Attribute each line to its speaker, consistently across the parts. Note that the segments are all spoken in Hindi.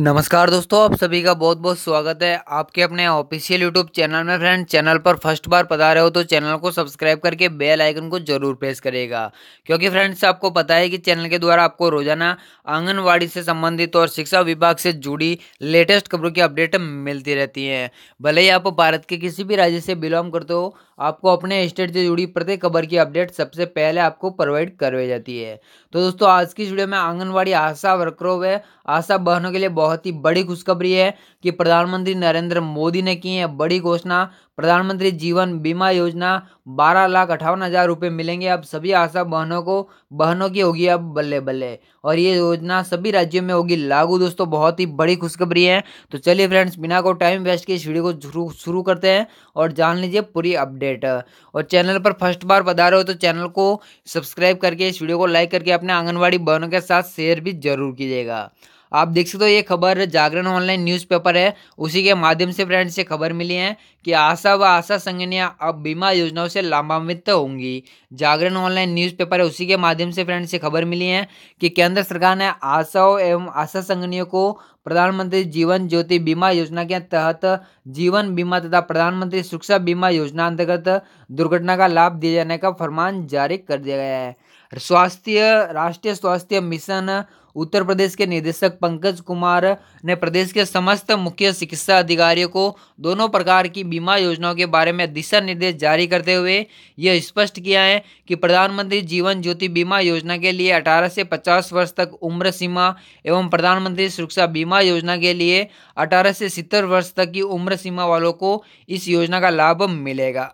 Speaker 1: नमस्कार दोस्तों आप सभी का बहुत बहुत स्वागत है आपके अपने ऑफिशियल यूट्यूब चैनल में फ्रेंड चैनल पर फर्स्ट बार पता रहे हो तो चैनल को सब्सक्राइब करके बेल आइकन को जरूर प्रेस करेगा क्योंकि फ्रेंड्स आपको पता है कि चैनल के द्वारा आपको रोजाना आंगनवाड़ी से संबंधित और शिक्षा विभाग से जुड़ी लेटेस्ट खबरों की अपडेट मिलती रहती हैं भले ही आप भारत के किसी भी राज्य से बिलोंग करते हो आपको अपने स्टेट से जुड़ी प्रत्येक खबर की अपडेट सबसे पहले आपको प्रोवाइड करवाई जाती है तो दोस्तों आज की इस वीडियो में आंगनवाड़ी आशा वर्करों व आशा बहनों के लिए बहुत ही बड़ी खुशखबरी है कि प्रधानमंत्री नरेंद्र मोदी ने की है बड़ी घोषणा प्रधानमंत्री जीवन बीमा योजना बारह लाख अठावन हज़ार रुपये मिलेंगे अब सभी आशा बहनों को बहनों की होगी अब बल्ले बल्ले और ये योजना सभी राज्यों में होगी लागू दोस्तों बहुत ही बड़ी खुशखबरी है तो चलिए फ्रेंड्स बिना को टाइम वेस्ट के इस वीडियो को शुरू करते हैं और जान लीजिए पूरी अपडेट अपडेट और चैनल पर फर्स्ट बार बता रहे हो तो चैनल को सब्सक्राइब करके इस वीडियो को लाइक करके अपने आंगनबाड़ी बहनों के साथ शेयर भी जरूर कीजिएगा आप देख सकते हो ये खबर जागरण ऑनलाइन न्यूज़पेपर है उसी के माध्यम से फ्रेंड्स ये खबर मिली है कि आशा व आशा संगनिया अब बीमा योजनाओं से लाभान्वित होंगी जागरण ऑनलाइन न्यूज़पेपर है उसी के माध्यम से फ्रेंड्स ये खबर मिली है कि केंद्र सरकार ने आशाओं एवं आशा संगनियों को प्रधानमंत्री जीवन ज्योति बीमा योजना के तहत जीवन बीमा तथा प्रधानमंत्री सुरक्षा बीमा योजना अंतर्गत दुर्घटना का लाभ दिए जाने का फरमान जारी कर दिया गया है स्वास्थ्य राष्ट्रीय स्वास्थ्य मिशन उत्तर प्रदेश के निदेशक पंकज कुमार ने प्रदेश के समस्त मुख्य चिकित्सा अधिकारियों को दोनों प्रकार की बीमा योजनाओं के बारे में दिशा निर्देश जारी करते हुए यह स्पष्ट किया है कि प्रधानमंत्री जीवन ज्योति बीमा योजना के लिए 18 से 50 वर्ष तक उम्र सीमा एवं प्रधानमंत्री सुरक्षा बीमा योजना के लिए 18 से सत्तर वर्ष तक की उम्र सीमा वालों को इस योजना का लाभ मिलेगा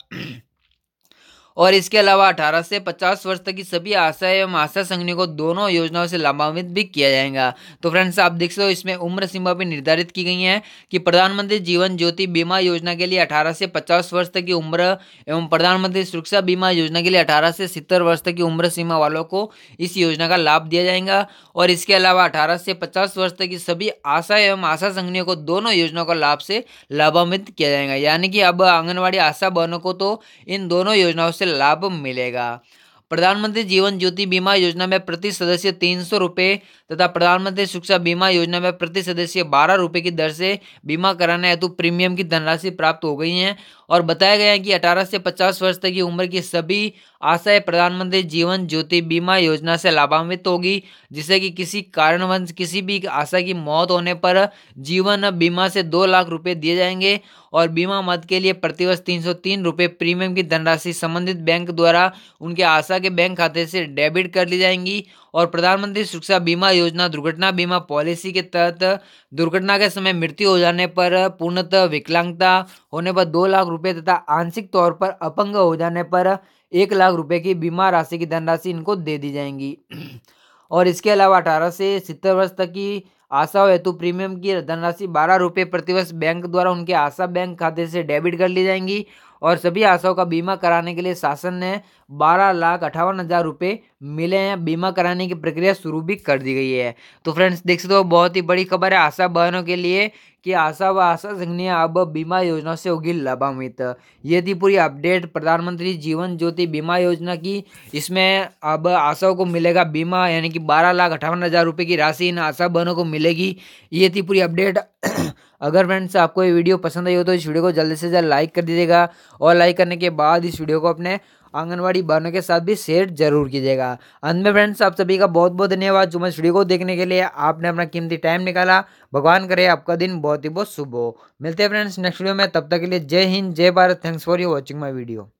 Speaker 1: और इसके अलावा 18 से 50 वर्ष तक की सभी आशा एवं आशा संघनी को दोनों योजनाओं से लाभान्वित भी किया जाएगा तो फ्रेंड्स आप देख सकते हो इसमें उम्र सीमा भी निर्धारित की गई है कि प्रधानमंत्री जीवन ज्योति बीमा योजना के लिए अठारह से पचास वर्ष तक की उम्र एवं प्रधानमंत्री सुरक्षा बीमा योजना के लिए अठारह से सितर वर्ष तक की उम्र सीमा वालों को इस योजना का लाभ दिया जाएगा और इसके अलावा अठारह से पचास वर्ष तक की सभी आशा एवं आशा संघनियों को दोनों योजनाओं का लाभ से लाभान्वित किया जाएगा यानी कि अब आंगनबाड़ी आशा बहनों को तो इन दोनों योजनाओं से लाभ मिलेगा प्रधानमंत्री जीवन ज्योति बीमा योजना में प्रति सदस्य तीन सौ रुपये तथा प्रधानमंत्री शिक्षा बीमा योजना में प्रति सदस्य बारह रुपये की दर से बीमा कराने हेतु प्रीमियम की धनराशि प्राप्त हो गई है और बताया गया है कि अठारह से पचास वर्ष तक की उम्र की सभी आशाएं प्रधानमंत्री जीवन ज्योति बीमा योजना से लाभान्वित होगी जिससे कि किसी कारणवश किसी भी आशा की मौत होने पर जीवन बीमा से दो लाख रुपये दिए जाएंगे और बीमा मद के लिए प्रतिवर्ष तीन सौ तीन रुपये प्रीमियम की धनराशि संबंधित बैंक द्वारा उनके आशा के बैंक खाते से डेबिट कर ली जाएंगी और प्रधानमंत्री सुरक्षा बीमा योजना दुर्घटना बीमा पॉलिसी के तहत दुर्घटना के समय मृत्यु हो जाने पर पूर्णतः विकलांगता होने पर दो लाख रुपये तथा आंशिक तौर पर अपंग हो जाने पर एक लाख रुपये की बीमा राशि की धनराशि इनको दे दी जाएंगी और इसके अलावा अठारह से सत्तर वर्ष तक की आशा हेतु प्रीमियम की धनराशि बारह रुपये प्रतिवर्ष बैंक द्वारा उनके आशा बैंक खाते से डेबिट कर ली जाएंगी और सभी आशाओं का बीमा कराने के लिए शासन ने बारह लाख अठावन हज़ार रुपये मिले हैं बीमा कराने की प्रक्रिया शुरू भी कर दी गई है तो फ्रेंड्स देख सकते हो बहुत ही बड़ी खबर है आशा बहनों के लिए कि आशा व आशा संघनी अब बीमा योजना से होगी लाभान्वित ये थी पूरी अपडेट प्रधानमंत्री जीवन ज्योति बीमा योजना की इसमें अब आशाओं को मिलेगा बीमा यानी कि बारह लाख अठावन हज़ार रुपये की राशि इन आशा बहनों को मिलेगी ये थी पूरी अपडेट अगर फ्रेंड्स आपको ये वीडियो पसंद आई हो तो इस वीडियो को जल्दी से जल्द लाइक कर दीजिएगा और लाइक करने के बाद इस वीडियो को अपने आंगनवाड़ी बहनों के साथ भी शेयर जरूर कीजिएगा अंत में फ्रेंड्स आप सभी का बहुत बहुत धन्यवाद जो इस वीडियो को देखने के लिए आपने अपना कीमती टाइम निकाला भगवान करे आपका दिन बहुत ही बहुत शुभ हो मिलते हैं फ्रेंड्स नेक्स्ट वीडियो में तब तक के लिए जय हिंद जय Bharat thanks for you watching my video